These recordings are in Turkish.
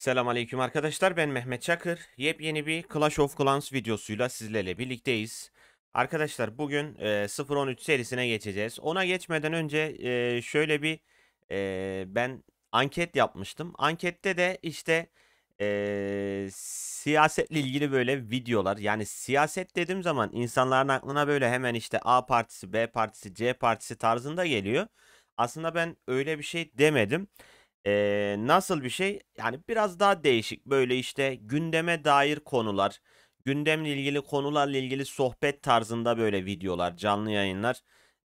Selamünaleyküm arkadaşlar ben Mehmet Çakır. Yepyeni bir Clash of Clans videosuyla sizlerle birlikteyiz. Arkadaşlar bugün e, 013 serisine geçeceğiz. Ona geçmeden önce e, şöyle bir e, ben anket yapmıştım. Ankette de işte e, siyasetle ilgili böyle videolar yani siyaset dediğim zaman insanların aklına böyle hemen işte A partisi, B partisi, C partisi tarzında geliyor. Aslında ben öyle bir şey demedim. Eee, nasıl bir şey? Yani biraz daha değişik, böyle, işte, gündeme dair konular, gündemle ilgili konularla ilgili sohbet tarzında, böyle, videolar, canlı yayınlar,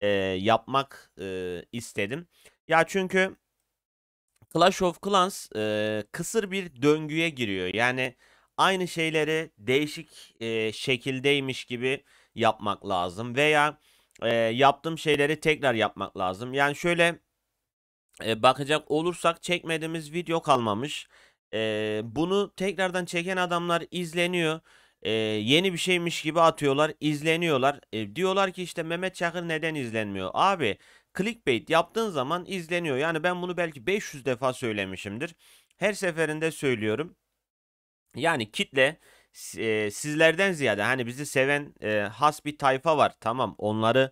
eee, yapmak, ııı, istedim. Ya, çünkü Clash of Clans, eee, kısır bir döngüye giriyor. Yani aynı şeyleri değişik, eee, şekildeymiş gibi yapmak lazım veya, eee, yaptığım şeyleri tekrar yapmak lazım. Yani şöyle bakacak olursak çekmediğimiz video kalmamış. E, bunu tekrardan çeken adamlar izleniyor. E, yeni bir şeymiş gibi atıyorlar, izleniyorlar. E, diyorlar ki işte Mehmet Çakır neden izlenmiyor? Abi clickbait yaptığın zaman izleniyor. Yani ben bunu belki 500 defa söylemişimdir. Her seferinde söylüyorum. Yani kitle e, sizlerden ziyade hani bizi seven e, has bir tayfa var. Tamam onları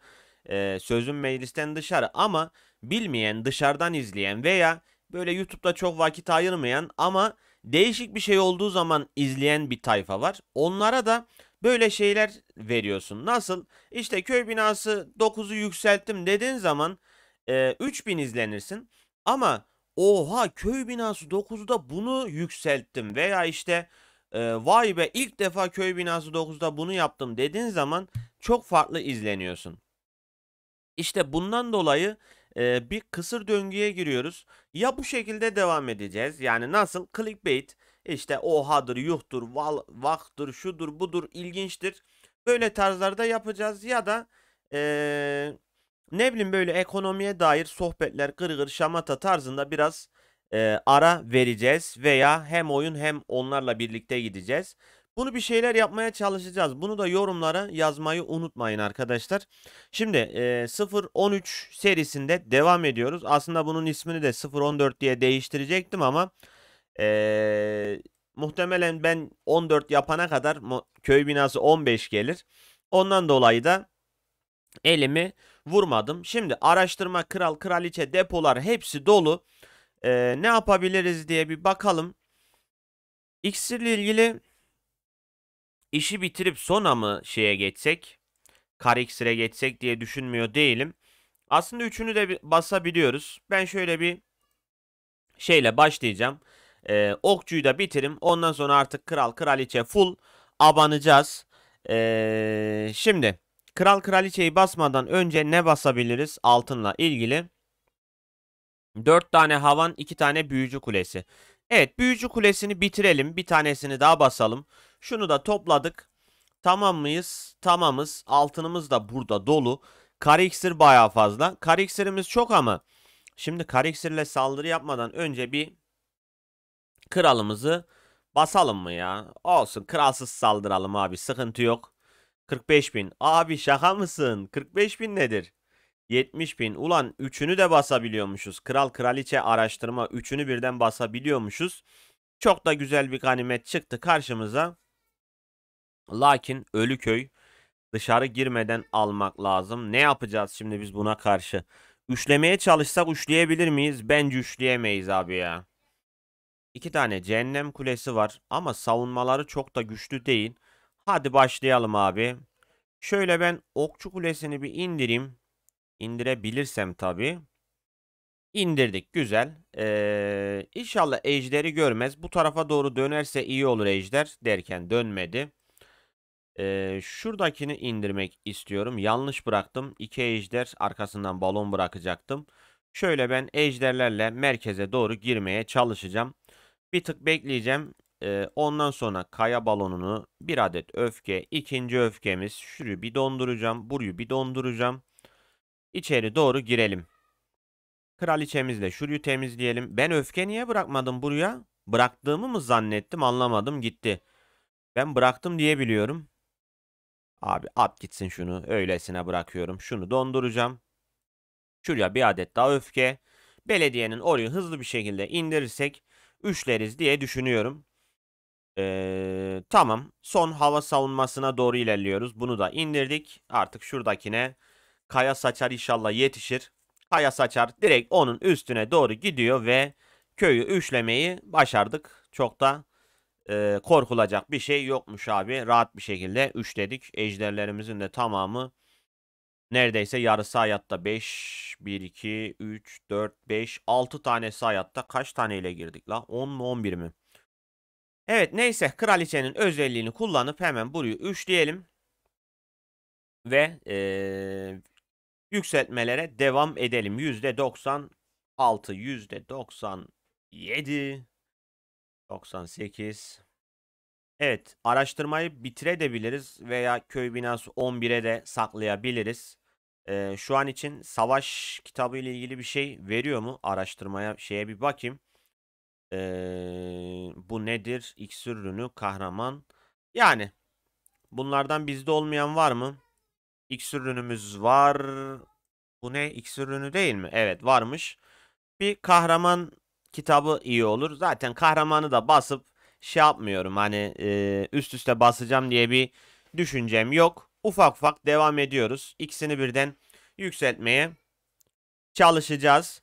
e, sözün meclisten dışarı ama bilmeyen, dışarıdan izleyen veya böyle YouTube'da çok vakit ayırmayan ama değişik bir şey olduğu zaman izleyen bir tayfa var. Onlara da böyle şeyler veriyorsun. Nasıl? İşte köy binası 9'u yükselttim dediğin zaman e, 3000 izlenirsin. Ama oha köy binası 9'da bunu yükselttim veya işte e, vay be ilk defa köy binası 9'da bunu yaptım dediğin zaman çok farklı izleniyorsun. İşte bundan dolayı bir kısır döngüye giriyoruz. Ya bu şekilde devam edeceğiz. Yani nasıl? Clickbait işte ohadır, yuhtur, val, vaktır, şudur, budur, ilginçtir. Böyle tarzlarda yapacağız ya da e, ne bileyim böyle ekonomiye dair sohbetler, gırgır, şamata tarzında biraz e, ara vereceğiz veya hem oyun hem onlarla birlikte gideceğiz. Bunu bir şeyler yapmaya çalışacağız. Bunu da yorumlara yazmayı unutmayın arkadaşlar. Şimdi e, 013 serisinde devam ediyoruz. Aslında bunun ismini de 014 diye değiştirecektim ama e, muhtemelen ben 14 yapana kadar köy binası 15 gelir. Ondan dolayı da elimi vurmadım. Şimdi araştırma kral kraliçe depolar hepsi dolu. Ee, ne yapabiliriz diye bir bakalım. İksirle ilgili işi bitirip sona mı şeye geçsek? Karikser'e geçsek diye düşünmüyor değilim. Aslında üçünü de basabiliyoruz. Ben şöyle bir şeyle başlayacağım. Ee, okçuyu da bitirim. Ondan sonra artık kral kraliçe full abanacağız. Ee, şimdi kral kraliçeyi basmadan önce ne basabiliriz altınla ilgili? 4 tane havan 2 tane büyücü kulesi. Evet büyücü kulesini bitirelim. Bir tanesini daha basalım. Şunu da topladık. Tamam mıyız? Tamamız. Altınımız da burada dolu. Kare iksir baya fazla. Kare iksirimiz çok ama şimdi kare iksirle saldırı yapmadan önce bir kralımızı basalım mı ya? Olsun kralsız saldıralım abi sıkıntı yok. 45 bin. Abi şaka mısın? 45 bin nedir? 70 bin. Ulan üçünü de basabiliyormuşuz. Kral kraliçe araştırma üçünü birden basabiliyormuşuz. Çok da güzel bir ganimet çıktı karşımıza. Lakin Ölüköy dışarı girmeden almak lazım. Ne yapacağız şimdi biz buna karşı? Üçlemeye çalışsak üçleyebilir miyiz? Bence üçleyemeyiz abi ya. İki tane cehennem kulesi var ama savunmaları çok da güçlü değil. Hadi başlayalım abi. Şöyle ben okçu kulesini bir indireyim. İndirebilirsem tabi. İndirdik güzel. Ee, inşallah ejderi görmez. Bu tarafa doğru dönerse iyi olur ejder derken dönmedi. Ee, şuradakini indirmek istiyorum. Yanlış bıraktım. İki ejder arkasından balon bırakacaktım. Şöyle ben ejderlerle merkeze doğru girmeye çalışacağım. Bir tık bekleyeceğim. Ee, ondan sonra kaya balonunu bir adet öfke, ikinci öfkemiz. şuruyu bir donduracağım. buruyu bir donduracağım. İçeri doğru girelim. Kraliçemizle şuruyu temizleyelim. Ben öfke niye bırakmadım buraya? Bıraktığımı mı zannettim anlamadım gitti. Ben bıraktım diyebiliyorum. Abi at gitsin şunu. Öylesine bırakıyorum. Şunu donduracağım. Şuraya bir adet daha öfke. Belediyenin orayı hızlı bir şekilde indirirsek üçleriz diye düşünüyorum. Ee, tamam. Son hava savunmasına doğru ilerliyoruz. Bunu da indirdik. Artık şuradakine Kaya Saçar inşallah yetişir. Kaya Saçar direkt onun üstüne doğru gidiyor ve köyü üçlemeyi başardık. Çok da e, korkulacak bir şey yokmuş abi. Rahat bir şekilde 3 dedik. Ejderlerimizin de tamamı neredeyse yarısı hayatta 5, 1, 2, 3, 4, 5, 6 tanesi hayatta. Kaç taneyle girdik la? 10 mu 11 mi? Evet neyse kraliçenin özelliğini kullanıp hemen burayı üçleyelim Ve ee, yükseltmelere devam edelim. %96, %97. 98. Evet araştırmayı bitirebiliriz veya köy binası 11'e de saklayabiliriz. Ee, şu an için savaş kitabı ile ilgili bir şey veriyor mu araştırmaya şeye bir bakayım. Ee, bu nedir? İksir ürünü, kahraman. Yani bunlardan bizde olmayan var mı? İksir ürünümüz var. Bu ne? İksir ürünü değil mi? Evet varmış. Bir kahraman kitabı iyi olur. Zaten kahramanı da basıp şey yapmıyorum hani e, üst üste basacağım diye bir düşüncem yok. Ufak ufak devam ediyoruz. İkisini birden yükseltmeye çalışacağız.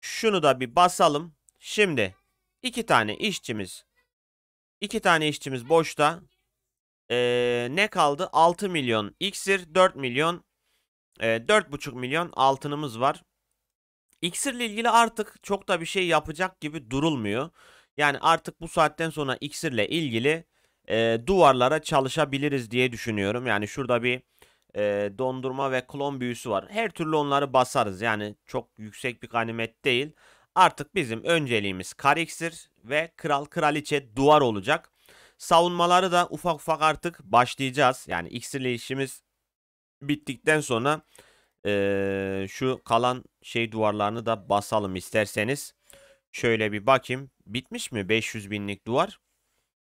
Şunu da bir basalım. Şimdi iki tane işçimiz İki tane işçimiz boşta. Ee, ne kaldı? 6 milyon iksir, 4 milyon e, 4,5 milyon altınımız var ile ilgili artık çok da bir şey yapacak gibi durulmuyor. Yani artık bu saatten sonra ile ilgili e, duvarlara çalışabiliriz diye düşünüyorum. Yani şurada bir e, dondurma ve klon büyüsü var. Her türlü onları basarız. Yani çok yüksek bir ganimet değil. Artık bizim önceliğimiz kar iksir ve kral kraliçe duvar olacak. Savunmaları da ufak ufak artık başlayacağız. Yani ile işimiz bittikten sonra e, şu kalan şey duvarlarını da basalım isterseniz. Şöyle bir bakayım. Bitmiş mi 500 binlik duvar?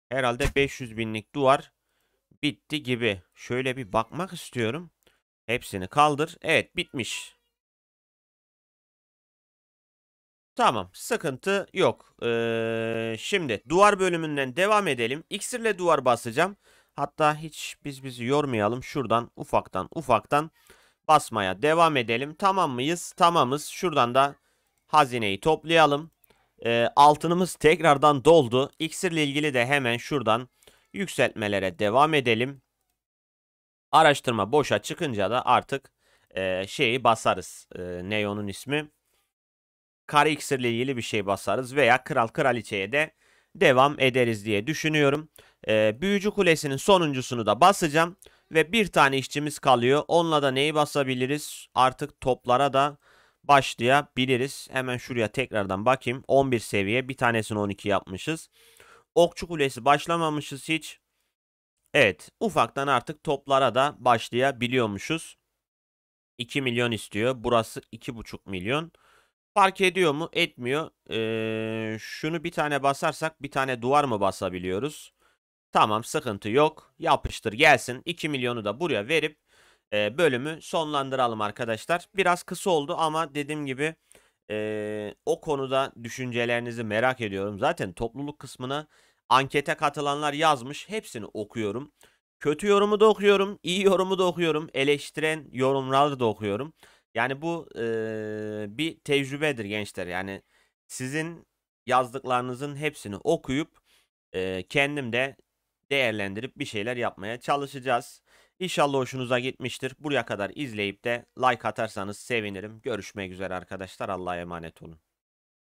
Herhalde 500 binlik duvar bitti gibi. Şöyle bir bakmak istiyorum. Hepsini kaldır. Evet bitmiş. Tamam sıkıntı yok. Ee, şimdi duvar bölümünden devam edelim. İksirle duvar basacağım. Hatta hiç biz bizi yormayalım. Şuradan ufaktan ufaktan basmaya devam edelim. Tamam mıyız? Tamamız. Şuradan da hazineyi toplayalım. E, altınımız tekrardan doldu. İksirle ilgili de hemen şuradan yükseltmelere devam edelim. Araştırma boşa çıkınca da artık e, şeyi basarız. E, ne onun ismi? Kara iksirle ilgili bir şey basarız veya kral kraliçeye de devam ederiz diye düşünüyorum. E, büyücü kulesinin sonuncusunu da basacağım. Ve bir tane işçimiz kalıyor. Onunla da neyi basabiliriz? Artık toplara da başlayabiliriz. Hemen şuraya tekrardan bakayım. 11 seviye. Bir tanesini 12 yapmışız. Okçu kulesi başlamamışız hiç. Evet ufaktan artık toplara da başlayabiliyormuşuz. 2 milyon istiyor. Burası 2,5 milyon. Fark ediyor mu? Etmiyor. Ee, şunu bir tane basarsak bir tane duvar mı basabiliyoruz? Tamam sıkıntı yok. Yapıştır gelsin. 2 milyonu da buraya verip e, bölümü sonlandıralım arkadaşlar. Biraz kısa oldu ama dediğim gibi e, o konuda düşüncelerinizi merak ediyorum. Zaten topluluk kısmına ankete katılanlar yazmış. Hepsini okuyorum. Kötü yorumu da okuyorum, iyi yorumu da okuyorum, eleştiren yorumları da okuyorum. Yani bu e, bir tecrübedir gençler. Yani sizin yazdıklarınızın hepsini okuyup e, kendim de değerlendirip bir şeyler yapmaya çalışacağız. İnşallah hoşunuza gitmiştir. Buraya kadar izleyip de like atarsanız sevinirim. Görüşmek üzere arkadaşlar. Allah'a emanet olun.